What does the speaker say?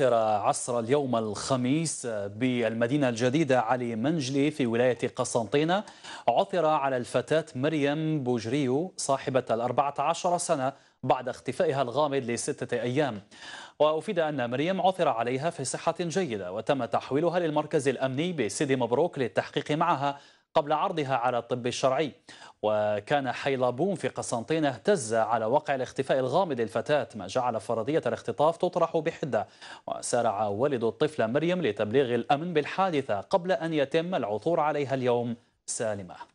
عصر اليوم الخميس بالمدينة الجديدة علي منجلي في ولاية قسنطينة عثر على الفتاة مريم بوجريو صاحبة الأربعة عشر سنة بعد اختفائها الغامض لستة أيام وأفيد أن مريم عثر عليها في صحة جيدة وتم تحويلها للمركز الأمني بسيدي مبروك للتحقيق معها قبل عرضها على الطب الشرعي وكان حيلابون في قسنطينة اهتز على وقع الاختفاء الغامض للفتاة ما جعل فرضية الاختطاف تطرح بحدة وسارع والد الطفلة مريم لتبليغ الأمن بالحادثة قبل أن يتم العثور عليها اليوم سالمة